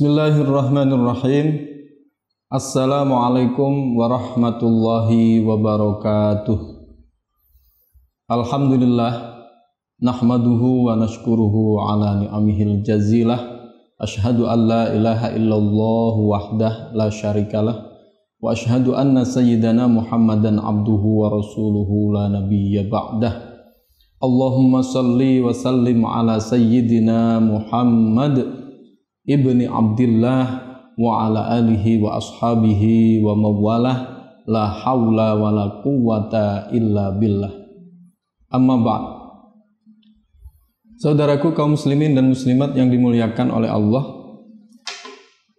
Bismillahirrahmanirrahim. Assalamualaikum warahmatullahi wabarakatuh. Alhamdulillah nahmaduhu wa nashkuruhu ala ni'amihil jazilah. Ashhadu an la ilaha illallah wahdah la syarikalah wa ashhadu anna sayyidana Muhammadan abduhu wa rasuluhu la nabiyya ba'dah. Allahumma salli wa sallim ala sayyidina Muhammad ibni Abdullah wa ala alihi wa ashabihi wa mawalah la haula wa la quwata illa billah amma ba'd Saudaraku kaum muslimin dan muslimat yang dimuliakan oleh Allah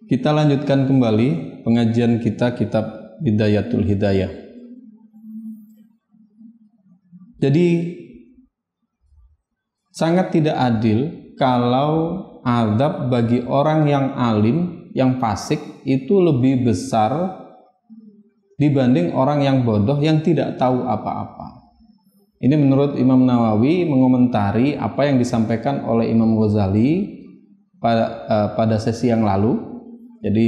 kita lanjutkan kembali pengajian kita kitab Bidayatul Hidayah jadi sangat tidak adil kalau azab bagi orang yang alim, yang fasik itu lebih besar dibanding orang yang bodoh yang tidak tahu apa-apa. Ini menurut Imam Nawawi mengomentari apa yang disampaikan oleh Imam Ghazali pada, uh, pada sesi yang lalu. Jadi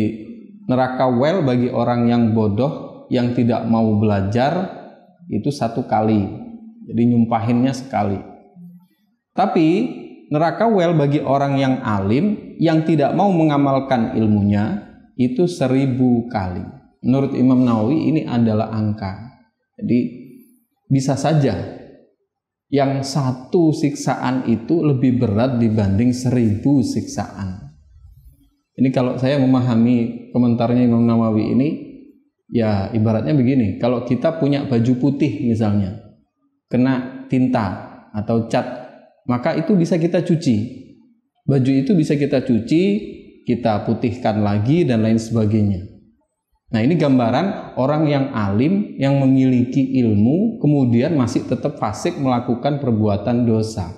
neraka well bagi orang yang bodoh yang tidak mau belajar itu satu kali. Jadi nyumpahinnya sekali. Tapi neraka well bagi orang yang alim yang tidak mau mengamalkan ilmunya itu seribu kali. Menurut Imam Nawawi ini adalah angka. Jadi bisa saja yang satu siksaan itu lebih berat dibanding seribu siksaan. Ini kalau saya memahami komentarnya Imam Nawawi ini, ya ibaratnya begini, kalau kita punya baju putih misalnya, kena tinta atau cat maka itu bisa kita cuci. Baju itu bisa kita cuci, kita putihkan lagi dan lain sebagainya. Nah, ini gambaran orang yang alim yang memiliki ilmu kemudian masih tetap fasik melakukan perbuatan dosa.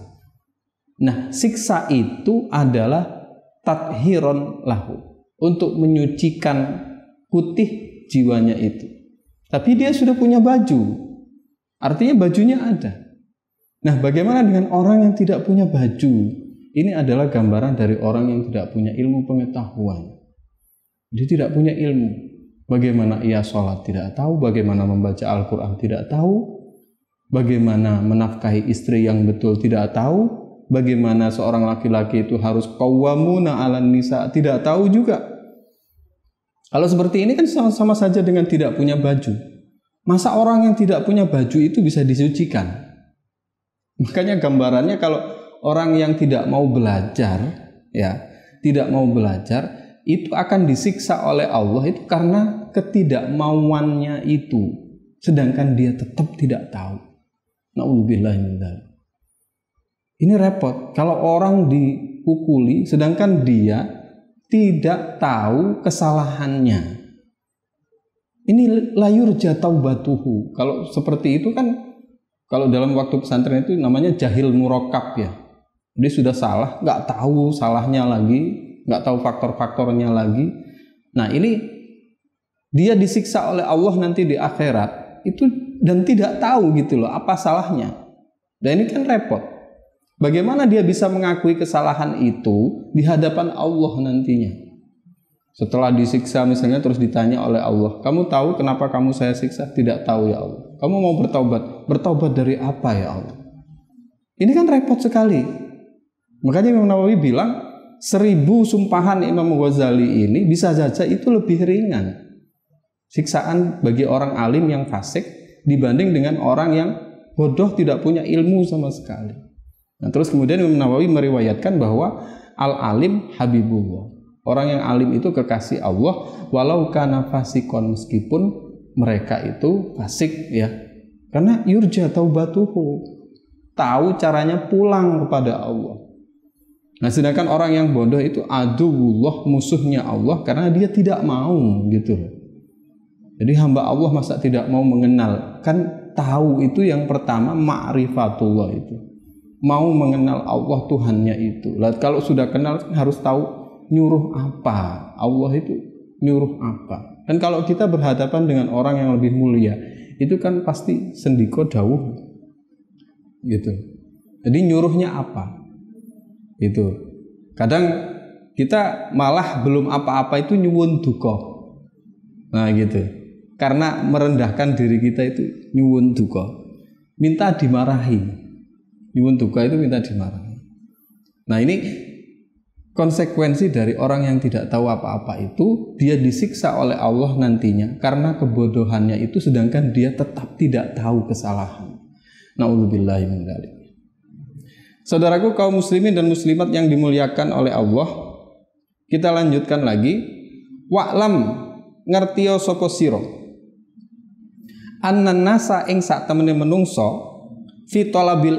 Nah, siksa itu adalah tathiron lahu untuk menyucikan putih jiwanya itu. Tapi dia sudah punya baju. Artinya bajunya ada Nah, bagaimana dengan orang yang tidak punya baju? Ini adalah gambaran dari orang yang tidak punya ilmu pengetahuan. Dia tidak punya ilmu. Bagaimana ia sholat tidak tahu, bagaimana membaca Al-Quran tidak tahu, bagaimana menafkahi istri yang betul tidak tahu, bagaimana seorang laki-laki itu harus kawamuna ala nisa tidak tahu juga. Kalau seperti ini kan sama, sama saja dengan tidak punya baju. Masa orang yang tidak punya baju itu bisa disucikan? Makanya gambarannya kalau orang yang tidak mau belajar, ya, tidak mau belajar itu akan disiksa oleh Allah itu karena ketidakmauannya itu. Sedangkan dia tetap tidak tahu. Nauzubillah Ini repot. Kalau orang dipukuli sedangkan dia tidak tahu kesalahannya. Ini layur jatau batuhu. Kalau seperti itu kan kalau dalam waktu pesantren itu namanya jahil murokap ya. Dia sudah salah, nggak tahu salahnya lagi, nggak tahu faktor-faktornya lagi. Nah ini dia disiksa oleh Allah nanti di akhirat itu dan tidak tahu gitu loh apa salahnya. Dan ini kan repot. Bagaimana dia bisa mengakui kesalahan itu di hadapan Allah nantinya? Setelah disiksa misalnya terus ditanya oleh Allah, "Kamu tahu kenapa kamu saya siksa?" Tidak tahu ya Allah. Kamu mau bertobat, bertobat dari apa ya Allah? Ini kan repot sekali. Makanya Imam Nawawi bilang, seribu sumpahan Imam Ghazali ini bisa saja itu lebih ringan. Siksaan bagi orang alim yang fasik dibanding dengan orang yang bodoh tidak punya ilmu sama sekali. Nah, terus kemudian Imam Nawawi meriwayatkan bahwa al-alim habibullah. Orang yang alim itu kekasih Allah walau kana fasikon meskipun mereka itu fasik ya. Karena yurja taubatuhu. Tahu caranya pulang kepada Allah. Nah, sedangkan orang yang bodoh itu aduwullah musuhnya Allah karena dia tidak mau gitu. Jadi hamba Allah masa tidak mau mengenal? Kan tahu itu yang pertama ma'rifatullah itu. Mau mengenal Allah Tuhannya itu. Lah kalau sudah kenal kan harus tahu nyuruh apa, Allah itu nyuruh apa. Dan kalau kita berhadapan dengan orang yang lebih mulia, itu kan pasti sendiko dawuh. Gitu. Jadi nyuruhnya apa? Itu Kadang kita malah belum apa-apa itu nyuwun duko. Nah gitu. Karena merendahkan diri kita itu nyuwun duko. Minta dimarahi. Nyuwun duka itu minta dimarahi. Nah ini konsekuensi dari orang yang tidak tahu apa-apa itu dia disiksa oleh Allah nantinya karena kebodohannya itu sedangkan dia tetap tidak tahu kesalahan. Nauzubillahi Saudaraku kaum muslimin dan muslimat yang dimuliakan oleh Allah, kita lanjutkan lagi. Wa'lam ngertiyo sapa sira. Annan nasa ing sak temene menungso fi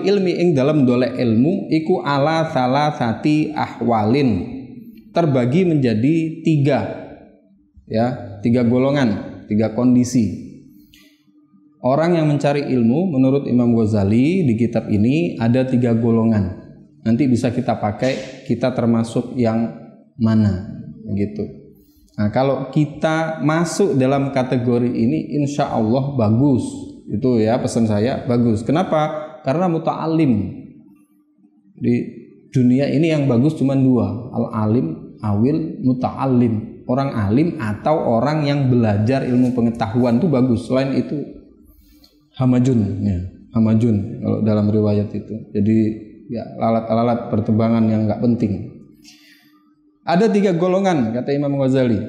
ilmi ing dalam dolek ilmu iku ala salah sati ahwalin terbagi menjadi tiga ya tiga golongan tiga kondisi orang yang mencari ilmu menurut Imam Ghazali di kitab ini ada tiga golongan nanti bisa kita pakai kita termasuk yang mana gitu nah kalau kita masuk dalam kategori ini insya Allah bagus itu ya pesan saya bagus. Kenapa? Karena muta'alim di dunia ini yang bagus cuma dua, al-alim, awil, muta'alim. Orang alim atau orang yang belajar ilmu pengetahuan itu bagus. Selain itu hamajun ya, hamajun kalau dalam riwayat itu. Jadi ya lalat-lalat pertebangan yang nggak penting. Ada tiga golongan kata Imam Ghazali.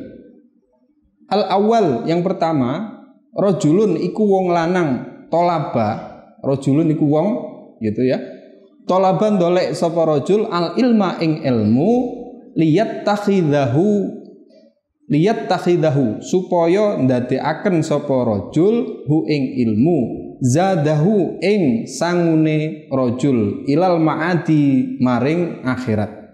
Al awal yang pertama Rojulun iku wong lanang tolaba. Rojulun iku wong gitu ya. Tolaban dolek sopo rojul al ilma ing ilmu liyat takhidahu liyat takhidahu supaya akan sopo rojul hu ing ilmu zadahu ing sangune rojul ilal maadi maring akhirat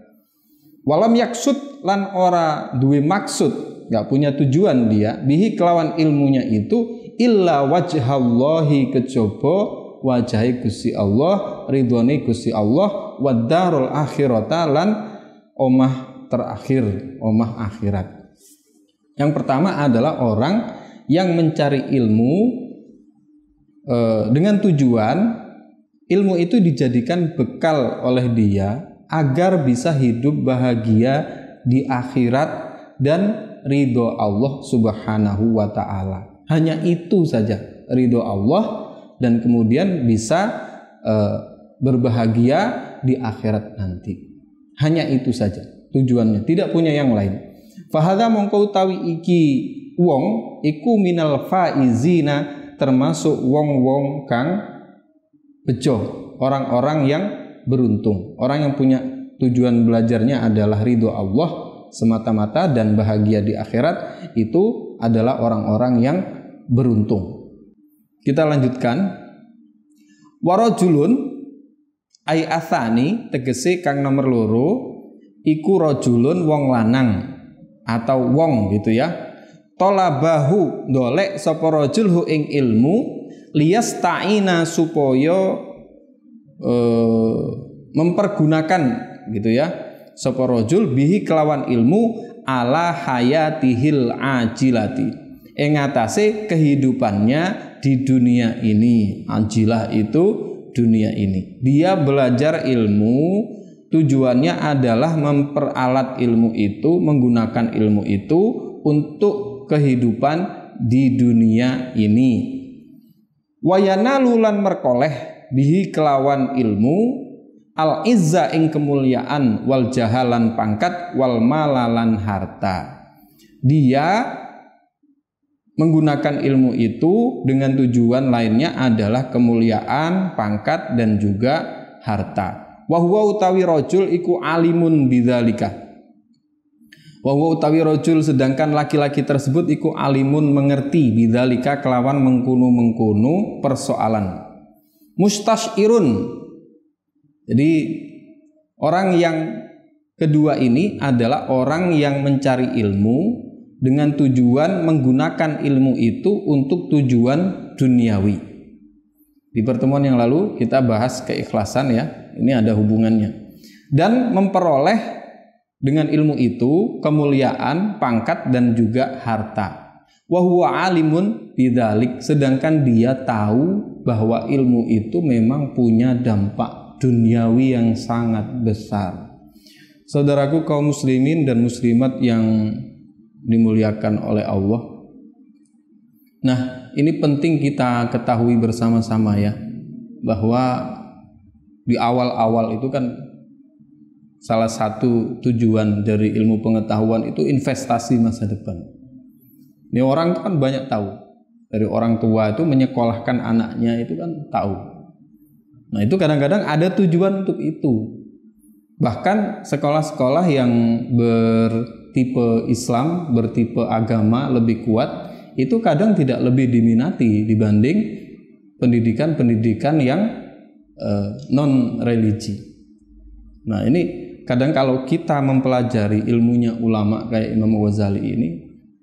walam yaksud lan ora duwe maksud nggak punya tujuan dia bihi kelawan ilmunya itu illa wajhallahi kecoba wajahi Gusti Allah ridhone Gusti Allah wadarul akhirata lan omah terakhir omah akhirat yang pertama adalah orang yang mencari ilmu eh, dengan tujuan ilmu itu dijadikan bekal oleh dia agar bisa hidup bahagia di akhirat dan ridho Allah Subhanahu wa taala. Hanya itu saja ridho Allah dan kemudian bisa uh, berbahagia di akhirat nanti. Hanya itu saja tujuannya, tidak punya yang lain. Fahadha mongkau tawi iki wong iku minal faizina termasuk wong-wong kang bejo, orang-orang yang beruntung, orang yang punya tujuan belajarnya adalah ridho Allah semata-mata dan bahagia di akhirat itu adalah orang-orang yang beruntung. Kita lanjutkan. Warajulun ay asani tegese kang nomor loro iku rajulun wong lanang atau wong gitu ya. Tolabahu dolek sapa rajul hu ing ilmu liyasta'ina supaya eh, mempergunakan gitu ya sapa rajul bihi kelawan ilmu ala hayatihil ajilati ing kehidupannya di dunia ini ajilah itu dunia ini dia belajar ilmu tujuannya adalah memperalat ilmu itu menggunakan ilmu itu untuk kehidupan di dunia ini wayana lulan merkoleh bihi kelawan ilmu al izza ing kemuliaan wal jahalan pangkat wal malalan harta dia menggunakan ilmu itu dengan tujuan lainnya adalah kemuliaan pangkat dan juga harta wahwa utawi rojul iku alimun bidzalika wahuwa utawi rojul sedangkan laki-laki tersebut iku alimun mengerti bidzalika kelawan mengkunu mengkunu persoalan. Mustasirun jadi orang yang kedua ini adalah orang yang mencari ilmu dengan tujuan menggunakan ilmu itu untuk tujuan duniawi. Di pertemuan yang lalu kita bahas keikhlasan ya, ini ada hubungannya. Dan memperoleh dengan ilmu itu kemuliaan, pangkat dan juga harta. Wahwa alimun bidalik, sedangkan dia tahu bahwa ilmu itu memang punya dampak duniawi yang sangat besar. Saudaraku kaum muslimin dan muslimat yang dimuliakan oleh Allah. Nah, ini penting kita ketahui bersama-sama ya bahwa di awal-awal itu kan salah satu tujuan dari ilmu pengetahuan itu investasi masa depan. Ini orang kan banyak tahu. Dari orang tua itu menyekolahkan anaknya itu kan tahu Nah itu kadang-kadang ada tujuan untuk itu. Bahkan sekolah-sekolah yang bertipe Islam, bertipe agama lebih kuat, itu kadang tidak lebih diminati dibanding pendidikan-pendidikan yang eh, non religi. Nah ini kadang kalau kita mempelajari ilmunya ulama kayak Imam Ghazali ini,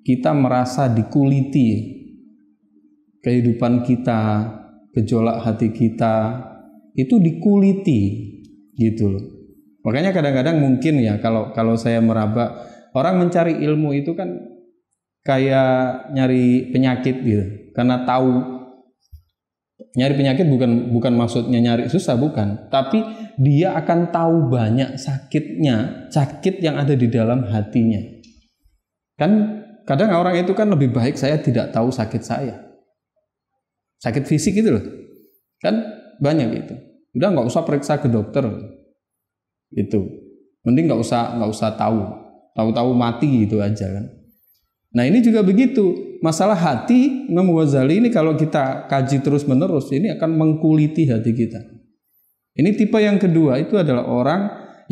kita merasa dikuliti kehidupan kita, kejolak hati kita, itu dikuliti gitu loh. Makanya kadang-kadang mungkin ya kalau kalau saya meraba orang mencari ilmu itu kan kayak nyari penyakit gitu karena tahu nyari penyakit bukan bukan maksudnya nyari susah bukan tapi dia akan tahu banyak sakitnya sakit yang ada di dalam hatinya kan kadang orang itu kan lebih baik saya tidak tahu sakit saya sakit fisik itu loh kan banyak itu udah nggak usah periksa ke dokter itu mending nggak usah nggak usah tahu tahu-tahu mati gitu aja kan nah ini juga begitu masalah hati Imam Ghazali ini kalau kita kaji terus menerus ini akan mengkuliti hati kita ini tipe yang kedua itu adalah orang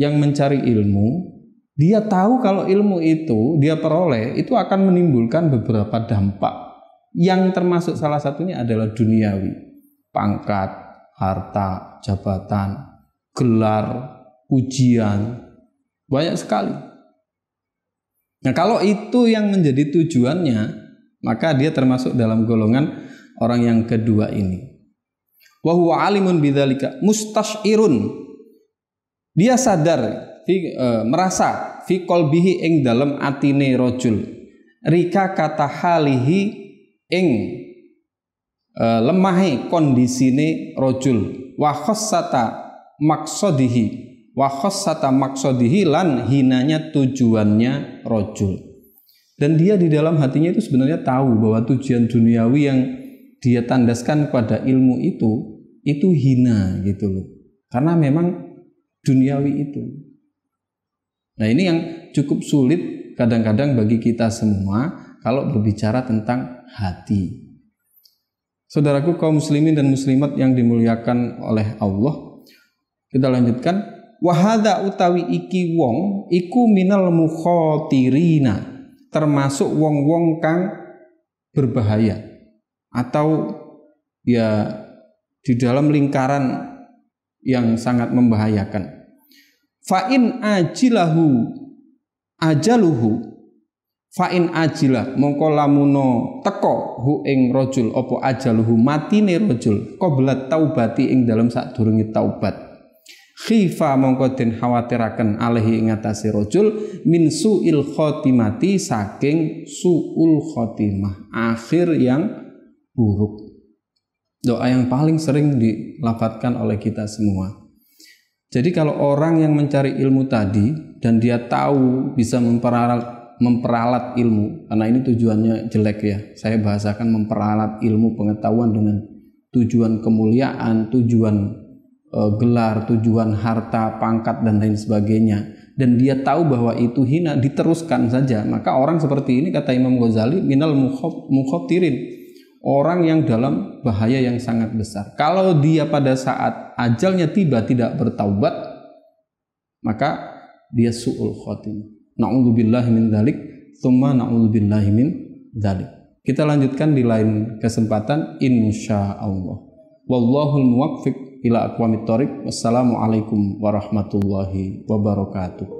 yang mencari ilmu dia tahu kalau ilmu itu dia peroleh itu akan menimbulkan beberapa dampak yang termasuk salah satunya adalah duniawi pangkat harta, jabatan, gelar, ujian, banyak sekali. Nah, kalau itu yang menjadi tujuannya, maka dia termasuk dalam golongan orang yang kedua ini. Wa huwa alimun bidzalika mustashirun. Dia sadar, fi, e, merasa fi qalbihi ing dalam atine rojul. Rika kata halihi ing E, lemahi kondisi kondisine rojul wa sata maksodihi wa sata maksodihi lan hinanya tujuannya rojul dan dia di dalam hatinya itu sebenarnya tahu bahwa tujuan duniawi yang dia tandaskan pada ilmu itu itu hina gitu loh karena memang duniawi itu nah ini yang cukup sulit kadang-kadang bagi kita semua kalau berbicara tentang hati Saudaraku kaum muslimin dan muslimat yang dimuliakan oleh Allah. Kita lanjutkan. Wahada utawi iki wong iku minal mukhatirina. Termasuk wong-wong kang berbahaya. Atau ya di dalam lingkaran yang sangat membahayakan. Fa'in ajilahu ajaluhu Fa'in ajilah mongko lamuno teko hu ing rajul apa ajaluhu matine rajul qabla taubati ing saat sadurunge taubat. Khifa mongko den khawatiraken alehi ingatasi rojul min suil khotimati saking suul khotimah akhir yang buruk. Doa yang paling sering dilafatkan oleh kita semua. Jadi kalau orang yang mencari ilmu tadi dan dia tahu bisa mempererat memperalat ilmu karena ini tujuannya jelek ya saya bahasakan memperalat ilmu pengetahuan dengan tujuan kemuliaan tujuan e, gelar tujuan harta pangkat dan lain sebagainya dan dia tahu bahwa itu hina diteruskan saja maka orang seperti ini kata Imam Ghazali minal tirin orang yang dalam bahaya yang sangat besar kalau dia pada saat ajalnya tiba tidak bertaubat maka dia su'ul khotimah na'udzubillahi min dzalik, tsumma na'udzubillahi min dzalik. Kita lanjutkan di lain kesempatan insyaallah. wallahu muwaffiq ila aqwamit thoriq. alaikum warahmatullahi wabarakatuh.